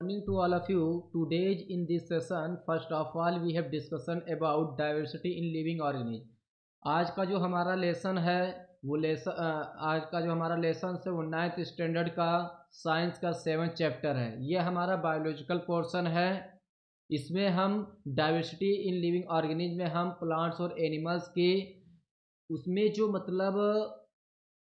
morning to all of you Today in this session first of all we have discussion about diversity in living organism आज का जो हमारा lesson है वो lesson आज का जो हमारा लेसन है वो नाइन्थ स्टैंडर्ड का साइंस का सेवन चैप्टर है ये हमारा बायोलॉजिकल पोर्शन है इसमें हम डाइवर्सिटी इन लिविंग ऑर्गेनिज में हम प्लांट्स और एनिमल्स के उसमें जो मतलब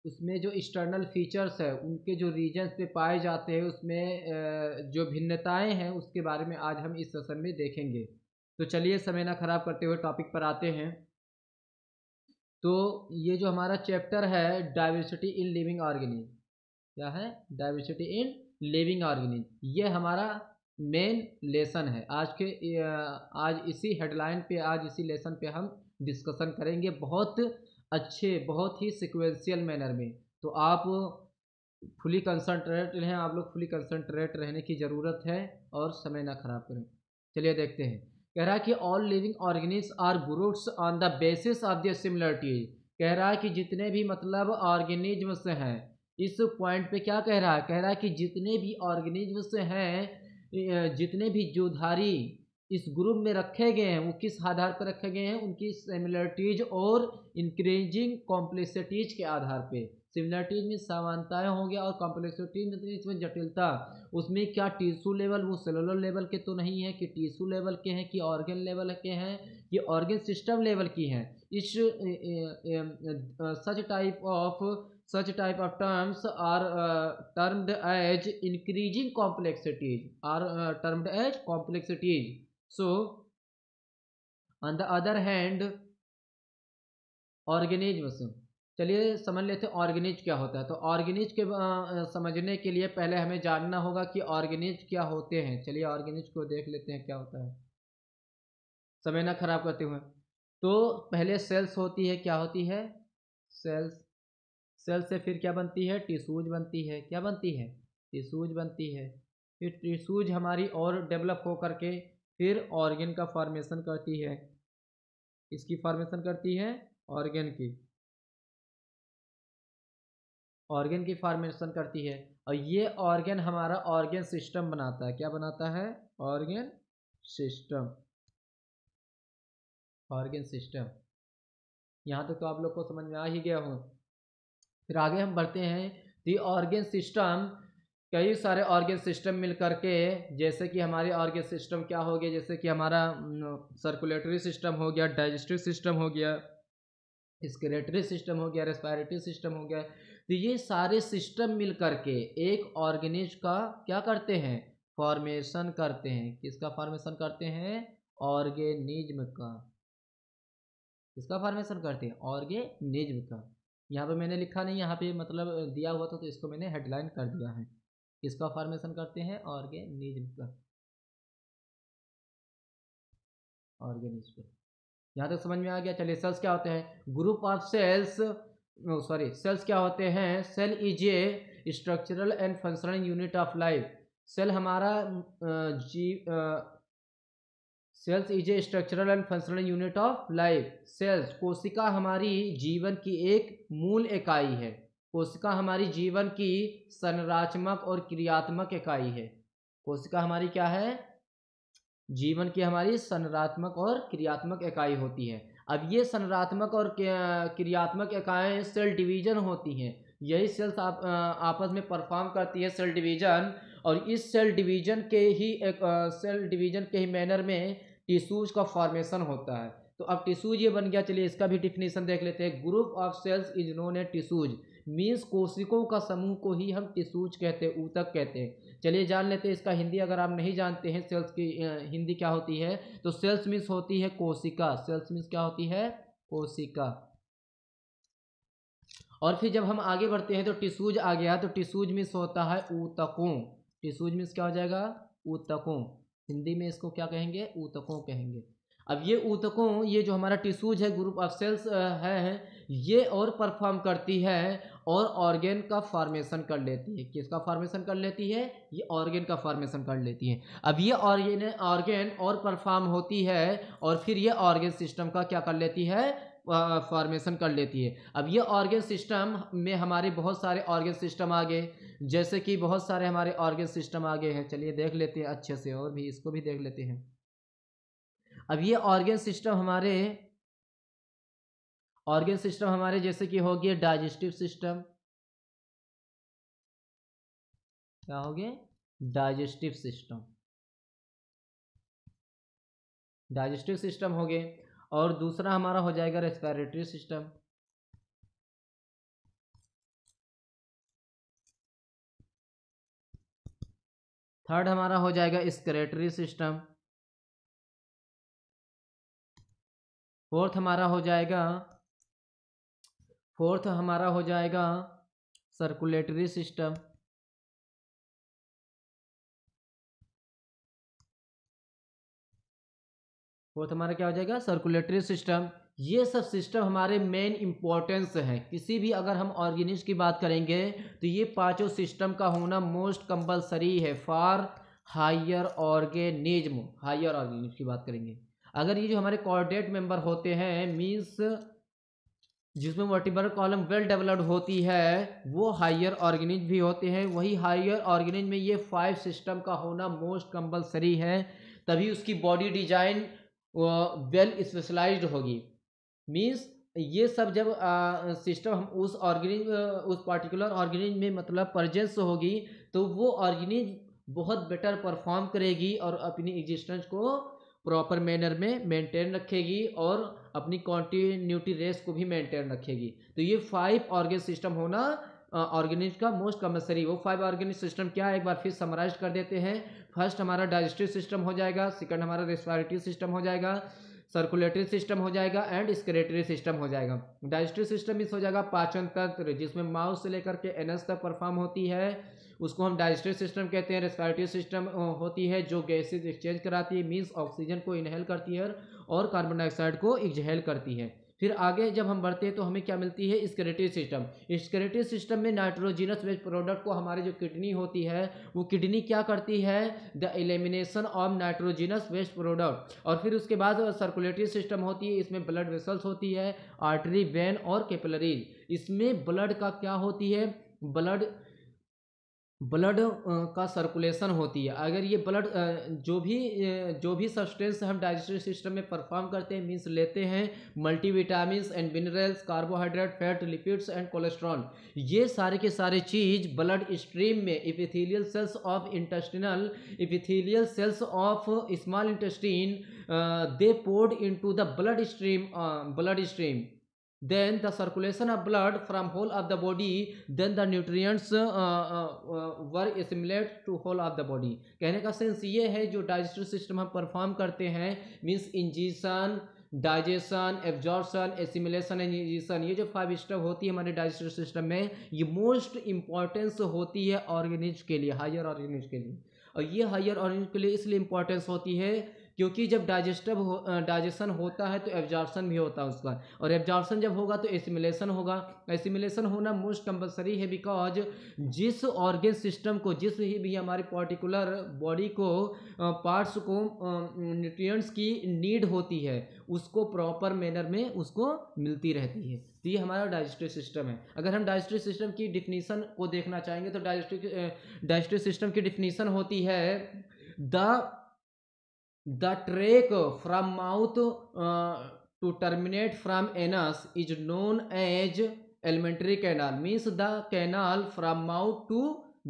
उसमें जो एक्सटर्नल फीचर्स है उनके जो रीजन्स पे पाए जाते हैं उसमें जो भिन्नताएं हैं उसके बारे में आज हम इस सेशन में देखेंगे तो चलिए समय ना ख़राब करते हुए टॉपिक पर आते हैं तो ये जो हमारा चैप्टर है डाइवर्सिटी इन लिविंग ऑर्गेनिज क्या है डाइवर्सिटी इन लिविंग ऑर्गेनिज ये हमारा मेन लेसन है आज के आज इसी हेडलाइन पे आज इसी लेसन पे हम डिस्कशन करेंगे बहुत अच्छे बहुत ही सिक्वेंशियल मैनर में तो आप फुली कंसनट्रेट रहें आप लोग फुली कंसनट्रेट रहने की ज़रूरत है और समय ना ख़राब करें चलिए देखते हैं कह रहा है कि all living organisms are groups on the basis of the similarity कह रहा है कि जितने भी मतलब ऑर्गेनिजम्स हैं इस पॉइंट पे क्या कह रहा है कह रहा है कि जितने भी ऑर्गेनिजम्स हैं जितने भी जोधारी इस ग्रुप में रखे गए हैं वो किस आधार पर रखे गए हैं उनकी सिमिलरिटीज और इंक्रीजिंग कॉम्प्लेक्सिटीज के आधार पे सिमिलरिटीज में समानताएं हो गया और कॉम्प्लेक्सिटीज में तो इसमें जटिलता उसमें क्या टिश्यू लेवल वो सेलुलर लेवल के तो नहीं है कि टिश्यू लेवल के हैं कि ऑर्गन लेवल के हैं कि ऑर्गन सिस्टम लेवल की हैं इस such type of such type of terms are termed as increasing complexities are termed as complexities so on the other hand organisms चलिए समझ लेते हैं ऑर्गेनिज क्या होता है तो ऑर्गेनिज के आ, समझने के लिए पहले हमें जानना होगा कि ऑर्गेनिज क्या होते हैं चलिए ऑर्गेनिज को देख लेते हैं क्या होता है समय ना खराब करते हुए तो पहले सेल्स होती है क्या होती है सेल्स सेल्स से फिर क्या बनती है टिशूज बनती है क्या बनती है टिशूज बनती है फिर टिशूज हमारी और डेवलप हो करके फिर ऑर्गेन का फॉर्मेशन करती है इसकी फॉर्मेशन करती है ऑर्गेन की ऑर्गेन की फॉर्मेशन करती है और ये ऑर्गेन हमारा ऑर्गेन सिस्टम बनाता है क्या बनाता है ऑर्गेन सिस्टम ऑर्गेन सिस्टम यहाँ तक तो आप लोग को समझ में आ ही गया हूँ फिर आगे हम बढ़ते हैं दी ऑर्गेन सिस्टम कई सारे ऑर्गेन सिस्टम मिल करके जैसे कि हमारे ऑर्गेन सिस्टम क्या हो गया जैसे कि हमारा सर्कुलेटरी सिस्टम हो गया डाइजेस्टिव सिस्टम हो गया स्क्रेटरी सिस्टम हो गया रेस्पायरेटरी सिस्टम हो गया तो ये सारे सिस्टम मिल करके एक ऑर्गेनिज का क्या करते हैं फॉर्मेशन करते हैं किसका फॉर्मेशन करते हैं ऑर्गेनिज्म का किसका फॉर्मेशन करते हैं ऑर्गेनिज्म का यहाँ पे मैंने लिखा नहीं यहाँ पे मतलब दिया हुआ था तो इसको मैंने हेडलाइन कर दिया है किसका फॉर्मेशन करते हैं ऑर्गेनिज्म का ऑर्गेनिज्म यहाँ तक समझ में आ गया चलिए सेल्स क्या होते हैं group of cells sorry cells क्या होते हैं cell is a structural and functional unit of life cell हमारा जी cells is a structural and functional unit of life cells कोशिका हमारी जीवन की एक मूल इकाई है कोशिका हमारी जीवन की संरचनात्मक और क्रियात्मक इकाई है कोशिका हमारी क्या है जीवन की हमारी संरचनात्मक और क्रियात्मक इकाई होती है अब ये संरचनात्मक और क्रियात्मक इकाएँ सेल डिवीजन होती हैं यही सेल्स आप, आपस में परफॉर्म करती है सेल डिवीजन और इस सेल डिवीजन के ही एक सेल डिवीजन के ही मैनर में टिश्यूज का फॉर्मेशन होता है तो अब टिश्यूज ये बन गया चलिए इसका भी डिफिनेशन देख लेते हैं group of cells is known a tissues means कोशिकों का समूह को ही हम टिशूज कहते हैं ऊतक कहते हैं चलिए जान लेते हैं इसका हिंदी अगर आप नहीं जानते हैं सेल्स की हिंदी क्या होती है तो सेल्स मीन्स होती है कोशिका सेल्स मीन्स क्या होती है कोशिका और फिर जब हम आगे बढ़ते हैं तो टिशूज आ गया तो टिशूज मीन्स होता है ऊतकों टिशूज मीन्स क्या हो जाएगा ऊतकों हिंदी में इसको क्या कहेंगे ऊतकों कहेंगे अब ये ऊतकों ये जो हमारा टिशूज है ग्रुप ऑफ सेल्स है ये और परफॉर्म करती है और ऑर्गेन का फॉर्मेशन कर लेती है किसका फॉर्मेशन कर लेती है ये ऑर्गेन का फॉर्मेशन कर लेती है अब ये ऑर्गेन ऑर्गेन और परफॉर्म होती है और फिर ये ऑर्गेन सिस्टम का क्या कर लेती है फॉर्मेशन कर लेती है अब ये ऑर्गेन सिस्टम में हमारे बहुत सारे ऑर्गेन सिस्टम आ गए जैसे कि बहुत सारे हमारे ऑर्गेन सिस्टम आ गए हैं चलिए देख लेते हैं अच्छे से और भी इसको भी देख लेते हैं अब ये ऑर्गेन सिस्टम हमारे ऑर्गेन सिस्टम हमारे जैसे कि हो गए डाइजेस्टिव सिस्टम क्या हो गए डाइजेस्टिव सिस्टम डाइजेस्टिव सिस्टम हो गए और दूसरा हमारा हो जाएगा रेस्पिरेटरी सिस्टम थर्ड हमारा हो जाएगा स्क्रेटरी सिस्टम फोर्थ हमारा हो जाएगा फोर्थ हमारा हो जाएगा सर्कुलेटरी सिस्टम फोर्थ हमारा क्या हो जाएगा सर्कुलेटरी सिस्टम ये सब सिस्टम हमारे मेन इम्पोर्टेंस हैं किसी भी अगर हम ऑर्गेनिज की बात करेंगे तो ये पांचों सिस्टम का होना मोस्ट कंपलसरी है for higher organism higher organism की बात करेंगे अगर ये जो हमारे कॉर्डेट मेंबर होते हैं मीन्स जिसमें वर्टिब्रल कॉलम वेल डेवलप्ड होती है वो हायर ऑर्गेनिज भी होते हैं वही हायर ऑर्गेनिज में ये फाइव सिस्टम का होना मोस्ट कंपलसरी है तभी उसकी बॉडी डिजाइन वेल स्पेशलाइज्ड होगी मीन्स ये सब जब सिस्टम हम उस ऑर्गेनिज उस पर्टिकुलर ऑर्गेनिज में मतलब प्रजेंस होगी तो वो ऑर्गेनिज बहुत बेटर परफॉर्म करेगी और अपनी एग्जिस्टेंस को प्रॉपर मैनर में मेंटेन रखेगी और अपनी कॉन्टीन्यूटी रेस को भी मेंटेन रखेगी तो ये फाइव ऑर्गेन सिस्टम होना ऑर्गेनिज का मोस्ट कम्पल्सरी वो फाइव ऑर्गेनिक सिस्टम क्या है एक बार फिर समराइज कर देते हैं फर्स्ट हमारा डाइजेस्टिव सिस्टम हो जाएगा सेकंड हमारा रेस्पिरेटरी सिस्टम हो जाएगा सर्कुलेटरी सिस्टम हो जाएगा एंड स्क्रेटरी सिस्टम हो जाएगा डाइजेस्टिव सिस्टम इस हो जाएगा पाचन तंत्र जिसमें माउस से लेकर के एनस तक परफॉर्म होती है उसको हम डाइजेस्टिव सिस्टम कहते हैं रेस्पिरेटरी सिस्टम होती है जो गैसेज एक्सचेंज कराती है मीन्स ऑक्सीजन को इनहेल करती है और कार्बन डाइऑक्साइड को एक्जहेल करती है फिर आगे जब हम बढ़ते हैं तो हमें क्या मिलती है स्क्रेटिव सिस्टम स्क्रेटिव सिस्टम में नाइट्रोजिनस वेस्ट प्रोडक्ट को हमारी जो किडनी होती है वो किडनी क्या करती है the elimination of nitrogenous waste product और फिर उसके बाद सर्कुलेटरी सिस्टम होती है इसमें ब्लड वेसल्स होती है आर्टरी वेन और कैपलरीज इसमें ब्लड का क्या होती है ब्लड ब्लड का सर्कुलेशन होती है अगर ये ब्लड जो भी जो भी सब्सटेंस हम डाइजेस्टिव सिस्टम में परफॉर्म करते हैं मीन्स लेते हैं multivitamin and minerals carbohydrate fat lipids and cholesterol ये सारे के सारे चीज़ ब्लड स्ट्रीम में epithelial cells of intestinal epithelial cells of small intestine they poured to the blood stream blood stream then the circulation of blood from whole of the body then the nutrients uh, uh, uh, were assimilated to whole of the body kehne ka sense ye hai jo digestive system hum perform karte hain means ingestion digestion absorption assimilation and ये जो five step होती है हमारे digestive system में ये most importance होती है organism के लिए हायर ऑर्गेनिज के लिए और ये हायर ऑर्गेनिज के लिए इसलिए इंपॉर्टेंस होती है क्योंकि जब डाइजेस्टिव हो डाइजेशन होता है तो एब्जॉर्बसन भी होता है उसका और एब्जॉर्बसन जब होगा तो एसिमिलेशन होगा एसिमिलेशन होना मोस्ट कंपल्सरी है बिकॉज जिस ऑर्गेन सिस्टम को जिस ही भी हमारे पर्टिकुलर बॉडी को पार्ट्स को न्यूट्रिएंट्स की नीड होती है उसको प्रॉपर मैनर में उसको मिलती रहती है तो ये हमारा डाइजेस्टिव सिस्टम है अगर हम डाइजेस्टिव सिस्टम की डिफिनीसन को देखना चाहेंगे तो डाइजेस्टिव डाइजेस्टिव सिस्टम की डिफिनीसन होती है the the track from mouth to terminate from anus is known as alimentary canal means the canal from mouth to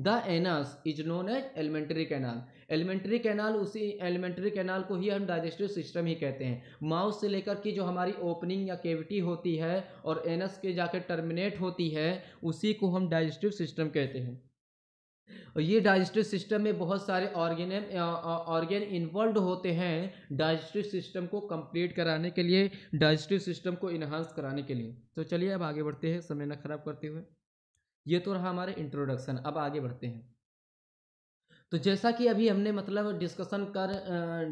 the anus is known as alimentary canal alimentary canal उसी alimentary canal को ही हम digestive system ही कहते हैं mouth से लेकर की जो हमारी ओपनिंग या केविटी होती है और एनस के जाकर टर्मिनेट होती है उसी को हम डाइजेस्टिव सिस्टम कहते हैं और ये डाइजेस्टिव सिस्टम में बहुत सारे ऑर्गेन ऑर्गेन इन्वॉल्व होते हैं डाइजेस्टिव सिस्टम को कंप्लीट कराने के लिए डाइजेस्टिव सिस्टम को इन्हांस कराने के लिए तो चलिए अब आगे बढ़ते हैं समय ना खराब करते हुए ये तो रहा हमारे इंट्रोडक्शन अब आगे बढ़ते हैं तो जैसा कि अभी हमने मतलब डिस्कशन कर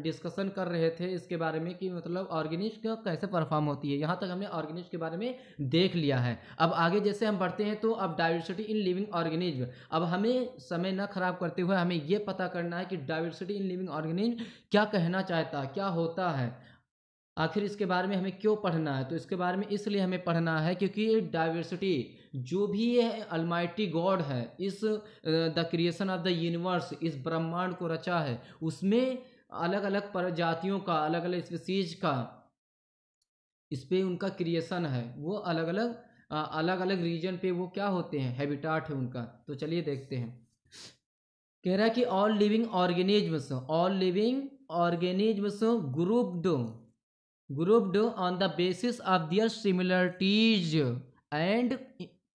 डिस्कशन कर रहे थे इसके बारे में कि मतलब ऑर्गेनिज कैसे परफॉर्म होती है यहाँ तक हमने ऑर्गेनिज के बारे में देख लिया है अब आगे जैसे हम बढ़ते हैं तो अब डाइवर्सिटी इन लिविंग ऑर्गेनिज्म अब हमें समय ना खराब करते हुए हमें ये पता करना है कि डाइवर्सिटी इन लिविंग ऑर्गेनिज क्या कहना चाहता क्या होता है आखिर इसके बारे में हमें क्यों पढ़ना है तो इसके बारे में इसलिए हमें पढ़ना है क्योंकि डाइवर्सिटी जो भी ये अलमाइटी गॉड है is the creation of the universe इस ब्रह्मांड को रचा है उसमें अलग अलग प्रजातियों का अलग अलग स्पीसीज का इस पर उनका क्रिएशन है वो अलग अलग अलग अलग रीजन पे वो क्या होते हैं हैबिटाट है उनका तो चलिए देखते हैं कह रहा है कि all living organism all living organism grouped grouped on the basis of their similarities and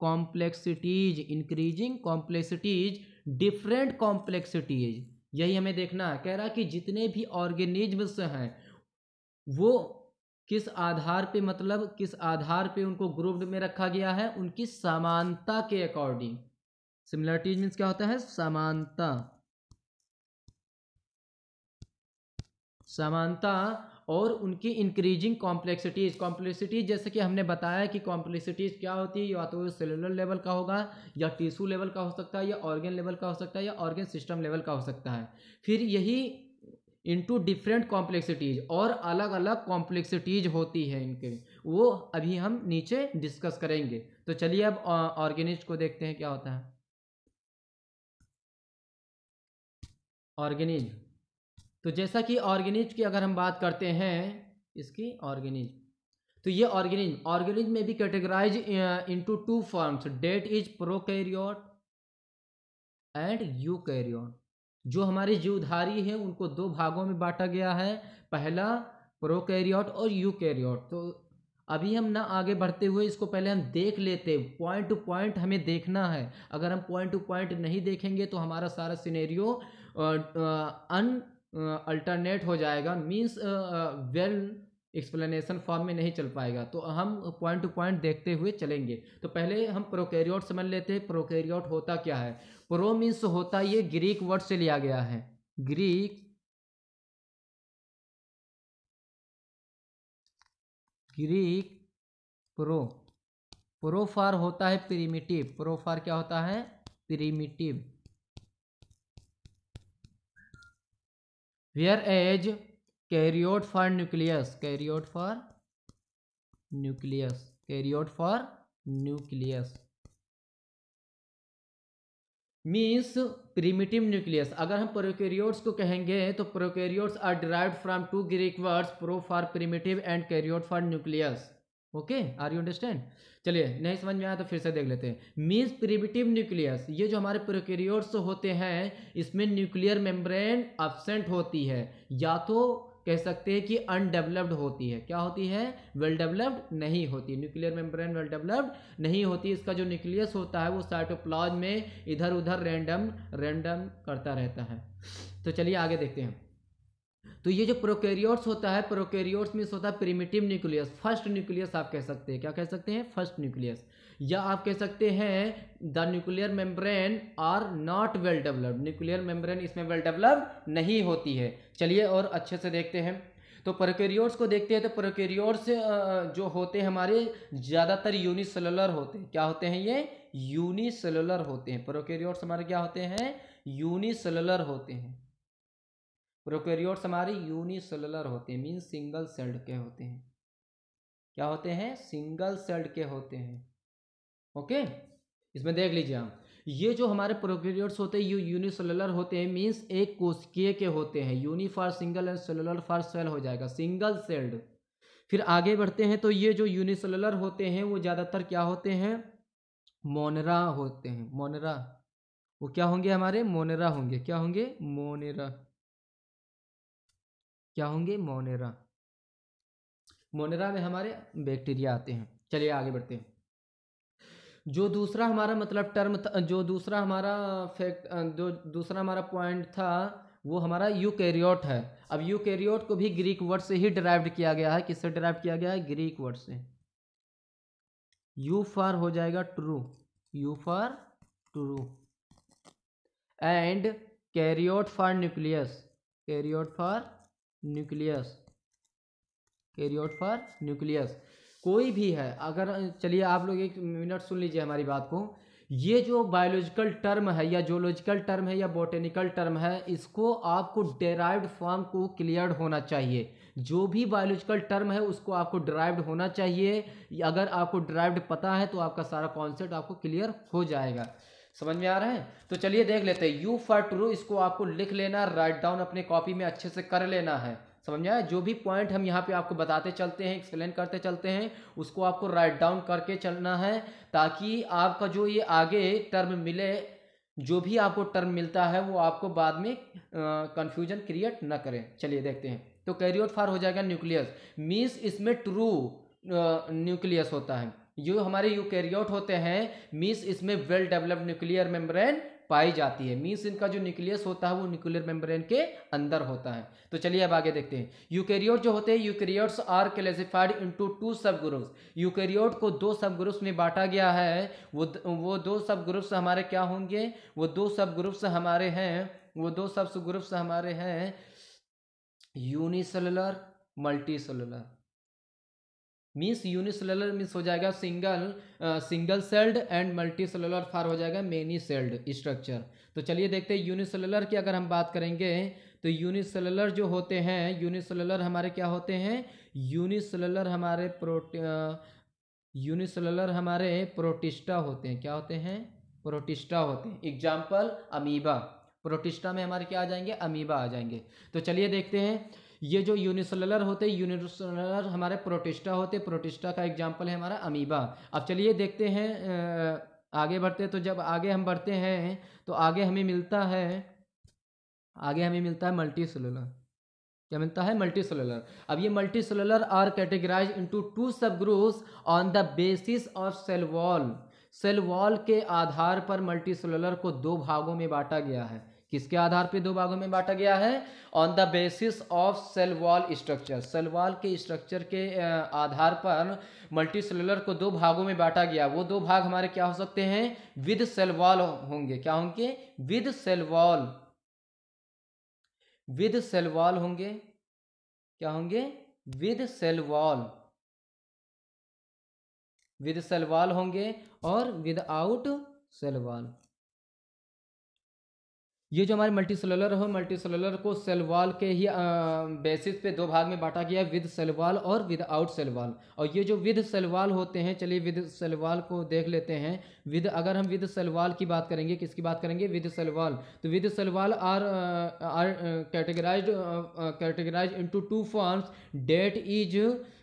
complexities increasing complexities different complexities यही हमें देखना है कह रहा कि जितने भी ऑर्गेनिज्म्स हैं वो किस आधार पे मतलब किस आधार पे उनको ग्रुप्ड में रखा गया है उनकी समानता के अकॉर्डिंग सिमिलरिटीज मीन्स क्या होता है समानता समानता और उनकी इंक्रीजिंग कॉम्प्लेक्सिटीज़ कॉम्प्लेक्सिटीज़ जैसे कि हमने बताया कि कॉम्प्लेक्सिटीज़ क्या होती है या तो सेलुलर लेवल का होगा या टिश्यू लेवल का हो सकता है या ऑर्गेन लेवल का हो सकता है या ऑर्गेन सिस्टम लेवल का हो सकता है फिर यही टू डिफरेंट कॉम्प्लेक्सिटीज़ और अलग अलग कॉम्प्लेक्सिटीज़ होती है इनके वो अभी हम नीचे डिस्कस करेंगे तो चलिए अब ऑर्गेनिज को देखते हैं क्या होता है ऑर्गेनिज तो जैसा कि ऑर्गेनिज की अगर हम बात करते हैं इसकी ऑर्गेनिज तो ये ऑर्गेनिज ऑर्गेनिज में भी categorize into two forms that is prokaryote and eukaryote जो हमारे जीवधारी हैं उनको दो भागों में बांटा गया है पहला प्रोकैरियोट और यूकैरियोट तो अभी हम ना आगे बढ़ते हुए इसको पहले हम देख लेते पॉइंट टू पॉइंट हमें देखना है अगर हम पॉइंट टू पॉइंट नहीं देखेंगे तो हमारा सारा सिनेरियो अन अल्टरनेट हो जाएगा मीन्स वेल एक्सप्लेनेशन फॉर्म में नहीं चल पाएगा तो हम पॉइंट टू पॉइंट देखते हुए चलेंगे तो पहले हम प्रोकैरियोट समझ लेते हैं प्रोकैरियोट होता क्या है प्रो मींस होता ये ग्रीक वर्ड से लिया गया है ग्रीक ग्रीक प्रो प्रोफार होता है प्रिमिटिव प्रोफार क्या होता है primitive where as karyote for nucleus karyote for nucleus karyote for nucleus means primitive nucleus अगर हम प्रोकैरियोट्स को कहेंगे तो prokaryotes are derived from two Greek words pro for primitive and karyote for nucleus okay are you understand चलिए नहीं समझ में आया तो फिर से देख लेते हैं मीन्स प्रिविटिव न्यूक्लियस ये जो हमारे प्रोक्रियोर्स होते हैं इसमें न्यूक्लियर मेम्ब्रेन अबसेंट होती है या तो कह सकते हैं कि अनडेवलप्ड होती है क्या होती है वेल डेवलप्ड नहीं होती न्यूक्लियर मेम्ब्रेन वेल डेवलप्ड नहीं होती इसका जो न्यूक्लियस होता है वो साइटोप्लाज में इधर उधर रैंडम रैंडम करता रहता है तो चलिए आगे देखते हैं तो ये जो प्रोकैरियोट्स होता है प्रोकैरियोट्स में होता है प्रिमिटिव न्यूक्लियस फर्स्ट न्यूक्लियस आप कह सकते हैं क्या कह सकते हैं फर्स्ट न्यूक्लियस या आप कह सकते हैं the nuclear membrane are not well developed nuclear membrane इसमें वेल डेवलप नहीं होती है चलिए और अच्छे से देखते हैं तो प्रोकैरियोट्स को देखते हैं तो प्रोकैरियोट्स जो होते हैं हमारे ज़्यादातर यूनिसेलुलर होते हैं क्या होते हैं ये यूनिसेलुलर होते हैं प्रोकैरियोट्स हमारे क्या होते हैं यूनिसेलुलर होते हैं प्रोकैरियोट्स हमारे यूनिसेलुलर होते हैं मीन सिंगल सेल्ड के होते हैं क्या होते हैं सिंगल सेल्ड के होते हैं ओके इसमें देख लीजिए हम ये जो हमारे प्रोकैरियोट्स होते हैं ये यूनिसेलुलर होते हैं मीन्स एक कोशिकीय के होते हैं uni for single and cellular for cell हो जाएगा सिंगल सेल्ड फिर आगे बढ़ते हैं तो ये जो यूनिसेलुलर होते हैं वो ज़्यादातर क्या होते हैं मोनरा होते हैं मोनरा वो क्या होंगे हमारे मोनेरा होंगे क्या होंगे मोनेरा क्या होंगे मोनेरा मोनेरा में हमारे बैक्टीरिया आते हैं चलिए आगे बढ़ते हैं जो दूसरा हमारा मतलब टर्म था जो दूसरा हमारा फैक्ट जो दूसरा हमारा पॉइंट था वो हमारा यूकैरियोट है अब यूकैरियोट को भी ग्रीक वर्ड से ही डिराइव्ड किया गया है किससे डिराइव किया गया है ग्रीक वर्ड से यू फॉर हो जाएगा true eu for true and karyote for nucleus karyote for nucleus karyote for nucleus कोई भी है अगर चलिए आप लोग एक मिनट सुन लीजिए हमारी बात को ये जो बायोलॉजिकल टर्म है या जोलॉजिकल टर्म है या बोटेनिकल टर्म है इसको आपको डेराइव्ड फॉर्म को क्लियर होना चाहिए जो भी बायोलॉजिकल टर्म है उसको आपको ड्राइव्ड होना चाहिए अगर आपको ड्राइव्ड पता है तो आपका सारा कॉन्सेप्ट आपको क्लियर हो जाएगा समझ में आ रहा है तो चलिए देख लेते हैं यू फॉर ट्रू इसको आपको लिख लेना राइट डाउन अपने कॉपी में अच्छे से कर लेना है समझ में आया जो भी पॉइंट हम यहाँ पे आपको बताते चलते हैं एक्सप्लेन करते चलते हैं उसको आपको राइट डाउन करके चलना है ताकि आपका जो ये आगे टर्म मिले जो भी आपको टर्म मिलता है वो आपको बाद में कन्फ्यूजन क्रिएट ना करें चलिए देखते हैं तो कैरियोट फार हो जाएगा न्यूक्लियस मीन्स इसमें ट्रू न्यूक्लियस होता है जो हमारे यूकेरियोट होते हैं मीन्स इसमें वेल डेवलप्ड न्यूक्लियर मेम्ब्रेन पाई जाती है मीन्स इनका जो न्यूक्लियस होता है वो न्यूक्लियर मेम्ब्रेन के अंदर होता है तो चलिए अब आगे देखते हैं यूकेरियोट जो होते हैं eukaryotes are classified into two sub groups eukaryote को दो सब ग्रुप्स में बांटा गया है वो वो दो सब ग्रुप्स हमारे क्या होंगे वो दो सब ग्रुप्स हमारे हैं वो दो सब ग्रुप्स हमारे हैं unicellular cellular means unicellular means हो जाएगा single single celled and multicellular for हो जाएगा मेनी सेल्ड स्ट्रक्चर तो चलिए देखते हैं यूनिसेलुलर की अगर हम बात करेंगे तो यूनिसेलुलर जो होते हैं यूनिसेलुलर हमारे क्या होते हैं यूनिसेलुलर हमारे प्रोटी यूनिसेलुलर हमारे प्रोटिस्टा होते हैं क्या होते हैं प्रोटिस्टा होते हैं एग्जाम्पल अमीबा प्रोटिस्टा में हमारे क्या आ जाएंगे अमीबा आ जाएंगे तो चलिए देखते हैं ये जो यूनिसेलुलर होते हैं यूनिसेलुलर हमारे प्रोटिस्टा होते प्रोटिस्टा का एग्जाम्पल है हमारा अमीबा अब चलिए देखते हैं आगे बढ़ते तो जब आगे हम बढ़ते हैं तो आगे हमें मिलता है आगे हमें मिलता है मल्टी सेलुलर क्या मिलता है मल्टी सेलुलर अब ये multicellular are categorize into two sub groups on the basis of cell wall cell wall के आधार पर मल्टी सेलुलर को दो भागों में बांटा गया है किसके आधार पे दो भागों में बांटा गया है on the basis of cell wall structure cell wall के स्ट्रक्चर के आधार पर मल्टी सेलुलर को दो भागों में बांटा गया वो दो भाग हमारे क्या हो सकते हैं विद सेल वॉल होंगे क्या होंगे with cell wall with cell wall होंगे क्या होंगे with cell wall with cell wall होंगे और विदाउट सेल वॉल ये जो हमारे मल्टी सेलुलर हो मल्टी सेलुलर को सेल वॉल के ही बेसिस पे दो भाग में बांटा गया विद सेल वॉल और विद आउट सेल वॉल और ये जो विद सेल वॉल होते हैं चलिए विद सेल वॉल को देख लेते हैं विद अगर हम विद सेल वॉल की बात करेंगे किसकी बात करेंगे विद सेल वॉल तो with cell wall are are categorize categorize into two forms that is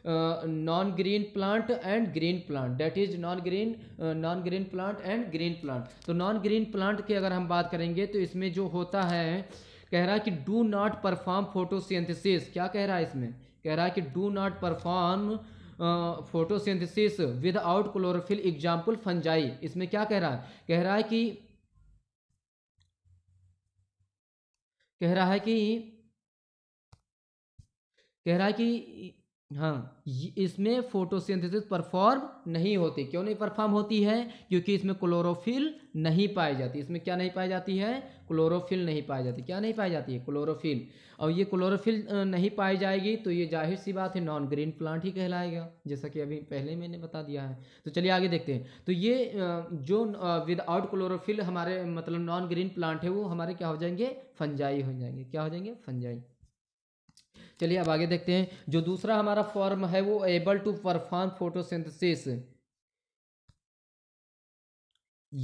non green plant and green plant that is non green non green plant and green plant तो non green plant की अगर हम बात करेंगे तो इसमें जो होता है कह रहा है कि डू नॉट परफॉर्म फोटोसिंथेसिस क्या कह रहा है इसमें कह रहा है कि do not perform photosynthesis without chlorophyll example fungi इसमें क्या कह रहा है कह रहा है कि कह रहा है कि कह रहा है कि हाँ इसमें फोटोसिंथेसिस परफॉर्म नहीं होती क्यों नहीं परफॉर्म होती है क्योंकि इसमें क्लोरोफिल नहीं पाई जाती इसमें क्या नहीं पाई जाती है क्लोरोफिल नहीं पाई जाती क्या नहीं पाई जाती है क्लोरोफिल और ये क्लोरोफिल नहीं पाई जाएगी तो ये जाहिर सी बात है नॉन ग्रीन प्लांट ही कहलाएगा जैसा कि अभी पहले मैंने बता दिया है तो चलिए आगे देखते हैं तो ये जो विदाउट क्लोरोफिल हमारे मतलब नॉन ग्रीन प्लांट है वो हमारे क्या हो जाएंगे फंजाई हो जाएंगे क्या हो जाएंगे फंजाई चलिए अब आगे देखते हैं जो दूसरा हमारा फॉर्म है वो एबल टू परफॉर्म फोटोसिंथेसिस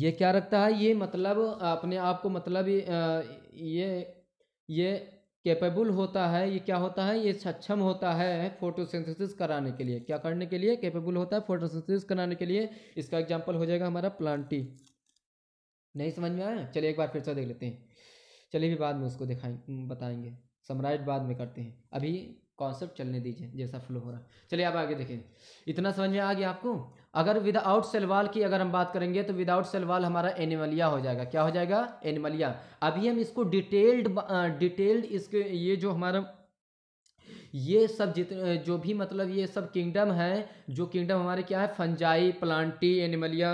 ये क्या रखता है ये मतलब अपने आप को मतलब ये ये कैपेबल होता है ये क्या होता है ये सक्षम होता है फोटोसिंथेसिस कराने के लिए क्या करने के लिए कैपेबल होता है फोटोसिंथेसिस कराने के लिए इसका एग्जांपल हो जाएगा हमारा प्लांटी नहीं समझ में आया चलिए एक बार फिर से देख लेते हैं चलिए भी बाद में उसको दिखाएंगे बताएंगे समराइज बाद में करते हैं अभी कॉन्सेप्ट चलने दीजिए जैसा फ्लो हो रहा है चलिए आप आगे देखें इतना समझ में आ गया आपको अगर विदाउट सेलवाल की अगर हम बात करेंगे तो विदाउट सेलवाल हमारा एनिमलिया हो जाएगा क्या हो जाएगा एनिमलिया अभी हम इसको डिटेल्ड डिटेल्ड इसके ये जो हमारा ये सब जितने जो भी मतलब ये सब किंगडम है जो किंगडम हमारे क्या है fungi plantae animalia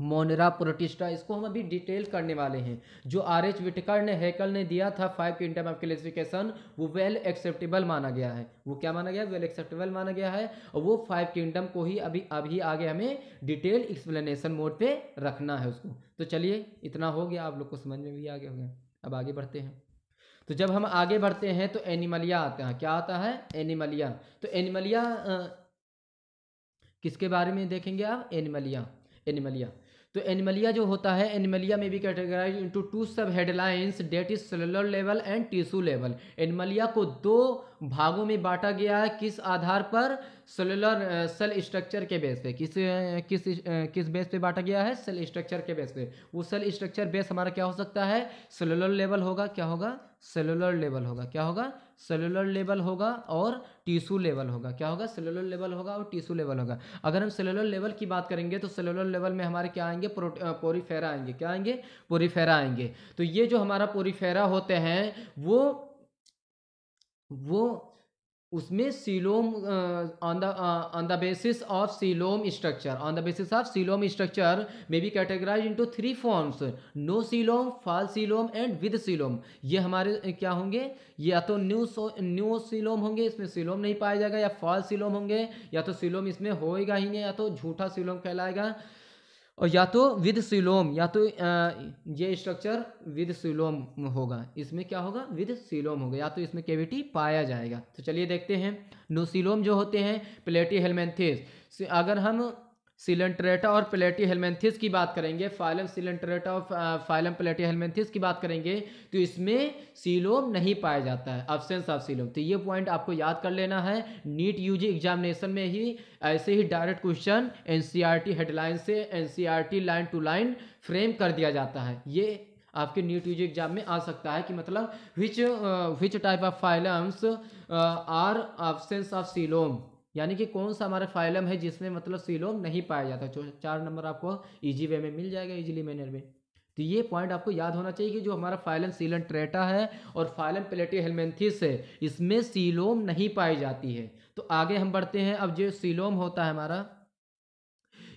monera protista इसको हम अभी डिटेल करने वाले हैं जो आर एच विटकर ने हैकल ने दिया था फाइव क्विंटम ऑफ क्लासिफिकेशन वो वेल एक्सेप्टेबल माना गया है वो क्या माना गया वेल एक्सेप्टेबल माना गया है और वो फाइव किंगडम को ही अभी अभी आगे हमें डिटेल एक्सप्लेनेशन मोड पे रखना है उसको तो चलिए इतना हो गया आप लोग को समझ में भी आगे हो गया अब आगे बढ़ते हैं तो जब हम आगे बढ़ते हैं तो एनिमलिया आता है क्या आता है एनिमलिया तो एनिमलिया किसके बारे में देखेंगे आप एनिमलिया एनिमलिया तो एनिमलिया जो होता है एनिमलिया में भी categorize into two sub headlines that is cellular level and tissue level animalia को दो भागों में बांटा गया है किस आधार पर सेलुलर सेल स्ट्रक्चर के बेस पे किस किस किस बेस पे बांटा गया है सेल स्ट्रक्चर के बेस पे वो सेल स्ट्रक्चर बेस हमारा क्या हो सकता है सेलुलर लेवल होगा क्या होगा सेलुलर लेवल होगा क्या होगा सेलुलर लेवल होगा और टिश्यू लेवल होगा क्या होगा सेलुलर लेवल होगा और टिश्यू लेवल होगा अगर हम सेलुलर लेवल की बात करेंगे तो सेलुलर लेवल में हमारे क्या आएंगे पोरीफेरा आएंगे क्या आएंगे पोरीफेरा आएंगे तो ये जो हमारा पोरीफेरा होते हैं वो वो उसमें coelom on the on the basis of coelom structure on the basis of coelom structure may be categorize into three forms no coelom false coelom and with coelom ये हमारे क्या होंगे या तो न्यू न्यू सीलोम होंगे इसमें coelom नहीं पाया जाएगा या फाल सीलोम होंगे या तो सीलोम इसमें होएगा ही नहीं या तो झूठा सीलोम कहलाएगा और या तो विद सिलोम या तो ये स्ट्रक्चर विद सिलोम होगा इसमें क्या होगा विद सिलोम होगा या तो इसमें केविटी पाया जाएगा तो चलिए देखते हैं नोसिलोम जो होते हैं प्लेटी हेलमेंथेस अगर हम सिलेंट्रेटा और प्लेटी हेलमेंथिस की बात करेंगे फाइलम सिलेंट्रेटा और फाइलम प्लेटी हेलमेंथिस की बात करेंगे तो इसमें सीलोम नहीं पाया जाता है अब्सेंस ऑफ सीलोम तो ये पॉइंट आपको याद कर लेना है नीट यूजी एग्जामिनेशन में ही ऐसे ही डायरेक्ट क्वेश्चन एनसीईआरटी हेडलाइन से NCERT line to line frame कर दिया जाता है ये आपके नीट यूजी एग्जाम में आ सकता है कि मतलब which which type of phylums are absence of coelom यानी कि कौन सा हमारा फाइलम है जिसमें मतलब सीलोम नहीं पाया जाता जो चार नंबर आपको ईजी वे में मिल जाएगा इजीली मैनर में तो ये पॉइंट आपको याद होना चाहिए कि जो हमारा फाइलम सीलन ट्रेटा है और फाइलम प्लेटी हेलमेंथिस है इसमें सीलोम नहीं पाई जाती है तो आगे हम बढ़ते हैं अब जो सीलोम होता है हमारा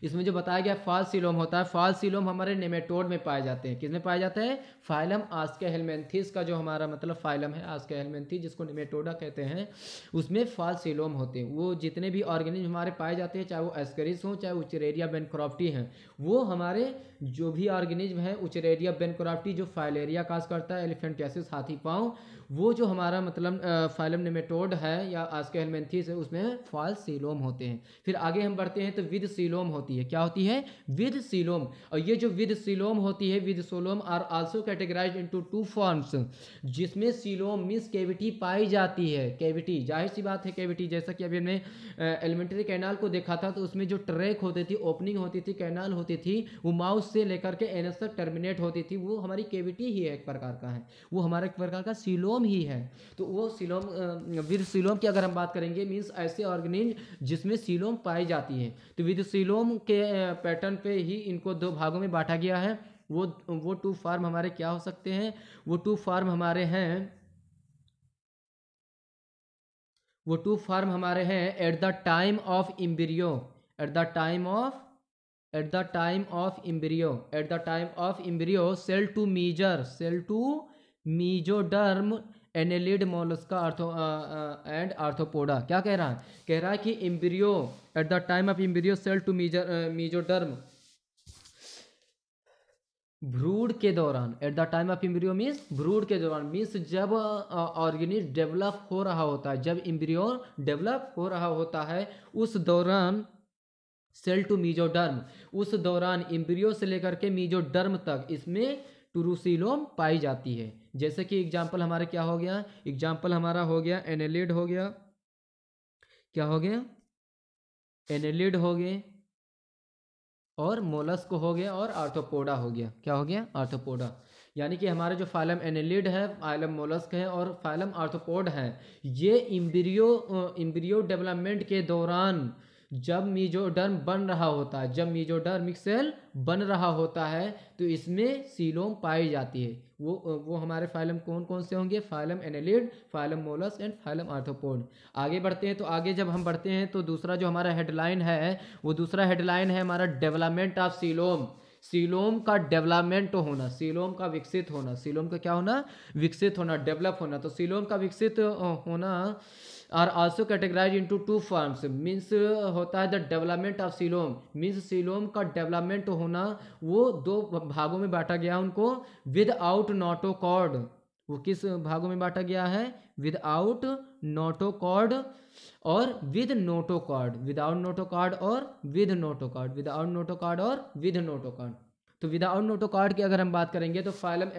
इसमें जो बताया गया फाल सिलोम होता है सिलोम हमारे नेमेटोड में पाए जाते हैं किसमें पाए जाते हैं फाइलम आस्के हेलमेंथिस का जो हमारा मतलब फाइलम है आस्के हेलमेंथिस जिसको नेमेटोडा कहते हैं उसमें सिलोम होते हैं वो जितने भी ऑर्गेनिज्म हमारे पाए जाते हैं चाहे वो एस्करिस हों चाहे उचरेरिया बेनक्रॉफ्टी हैं वो हमारे जो भी ऑर्गेनिज्म है उचरेरिया बेनक्रॉफ्टी जो फाइलेरिया काज करता है एलिफेंटियासिस हाथी पाँव वो जो हमारा मतलब फाइलम नेमेटोड है या आस्के हेलमेंथीस है उसमें फॉल सीलोम होते हैं फिर आगे हम बढ़ते हैं तो विद सीलोम होती है क्या होती है विद सीलोम और ये जो विद सीलोम होती है with coelom are also categorize into two forms जिसमें सीलोम मीन्स कैविटी पाई जाती है कैविटी जाहिर सी बात है कैविटी जैसा कि अभी हमने एलिमेंट्री कैनाल को देखा था तो उसमें जो ट्रैक होती थी ओपनिंग होती थी कैनाल होती थी वो माउथ से लेकर के एनस तक टर्मिनेट होती थी वो हमारी कैविटी ही एक प्रकार का है वो हमारा एक प्रकार का सीलोम सिलोम ही है तो वो सिलोम विद सिलोम की अगर हम बात करेंगे मीन्स ऐसे ऑर्गेनिज जिसमें सिलोम पाई जाती है तो विद सिलोम के पैटर्न पे ही इनको दो भागों में बांटा गया है वो वो टू फार्म हमारे क्या हो सकते हैं वो टू फार्म हमारे हैं वो टू फार्म हमारे हैं at the time of embryo at the time of at the time of embryo at the time of embryo cell to meso cell to mesoderm annelid mollusca arthro and arthropoda क्या कह रहा है कह रहा है कि embryo at the time of embryo cell to meso mesoderm भ्रूड के दौरान at the time of embryo means भ्रूड के दौरान मीन्स जब ऑर्गेनिज डेवलप हो रहा होता है जब इम्ब्रियो डेवलप हो रहा होता है उस दौरान सेल टू मीजोडर्म उस दौरान इम्ब्रियो से लेकर के मीजोडर्म तक इसमें टूरूसिलोम पाई जाती है जैसे कि एग्जाम्पल हमारा क्या हो गया एग्जाम्पल हमारा हो गया एनेलिड हो गया क्या हो गया एनेलिड हो गए और मोलस्क हो गया और आर्थोपोडा हो गया क्या हो गया आर्थोपोडा यानी कि हमारा जो फाइलम एनेलिड है फाइलम मोलस्क है और फाइलम आर्थोपोड है ये इम्बिरियो इम्बिरियो डेवलपमेंट के दौरान जब मीजोडर्म बन रहा होता है जब मीजोडर्मिक सेल बन रहा होता है तो इसमें सीलोम पाई जाती है वो वो हमारे फाइलम कौन कौन से होंगे phylum annelid phylum mollus and phylum arthropod आगे बढ़ते हैं तो आगे जब हम बढ़ते हैं तो दूसरा जो हमारा हेडलाइन है वो दूसरा हेडलाइन है हमारा डेवलपमेंट ऑफ सीलोम सीलोम का डेवलपमेंट होना सीलोम का विकसित होना सीलोम का क्या होना विकसित होना डेवलप होना तो सीलोम का विकसित होना are also categorize into two forms means होता है the development of coelom means coelom का डेवलपमेंट होना वो दो भागों में बांटा गया उनको विदआउट नोटोकॉर्ड वो किस भागों में बांटा गया है विदआउट नोटोकॉर्ड और विद नोटोकॉर्ड विदाउट नोटोकॉर्ड और विद नोटोकॉर्ड विदाउट नोटोकॉर्ड और विद नोटोकॉर्ड तो विदाउट नोटोकॉर्ड की अगर हम बात करेंगे तो फाइलम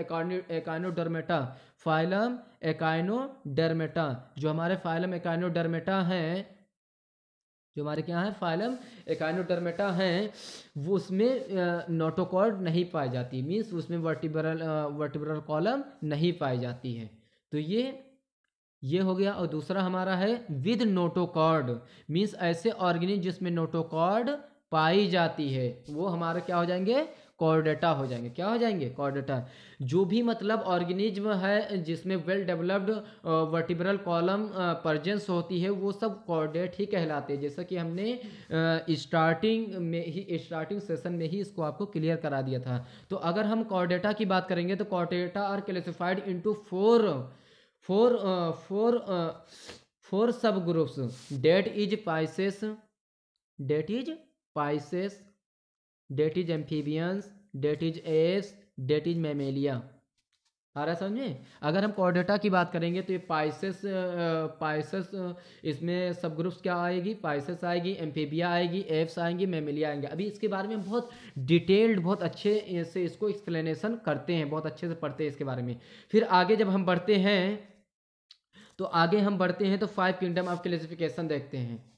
एकाइनोडर्मेटा फाइलम एकाइनोडर्मेटा जो हमारे फाइलम एकाइनोडर्मेटा हैं जो हमारे क्या है फाइलम एकाइनोडर्मेटा हैं वो उसमें नोटोकॉर्ड नहीं पाई जाती मीन्स उसमें वर्टिब्रल वर्टिब्रल कॉलम नहीं पाई जाती है तो ये ये हो गया और दूसरा हमारा है विद नोटोकॉर्ड मीन्स ऐसे ऑर्गेनिज जिसमें नोटोकॉर्ड पाई जाती है वो हमारे क्या हो जाएंगे कॉर्डेटा हो जाएंगे क्या हो जाएंगे कॉर्डेटा जो भी मतलब ऑर्गेनिज्म है जिसमें well developed vertebral column presence होती है वो सब कॉर्डेट ही कहलाते हैं जैसा कि हमने स्टार्टिंग में ही स्टार्टिंग सेशन में ही इसको आपको क्लियर करा दिया था तो अगर हम कॉर्डेटा की बात करेंगे तो chordata are classified into four four four four sub groups that is pisces that is pisces that is amphibians that is aves that is mammalia आ रहा समझ में अगर हम कॉर्डेटा की बात करेंगे तो ये पाइसेस पाइसेस इसमें सब ग्रुप्स क्या आएगी पाइसेस आएगी एम्फीबिया आएगी एफ्स आएंगी मेमिलिया आएंगे अभी इसके बारे में बहुत डिटेल्ड बहुत अच्छे से इसको एक्सप्लेनेशन करते हैं बहुत अच्छे से पढ़ते हैं इसके बारे में फिर आगे जब हम बढ़ते हैं तो आगे हम बढ़ते हैं तो फाइव किंगडम ऑफ क्लेसिफिकेशन देखते हैं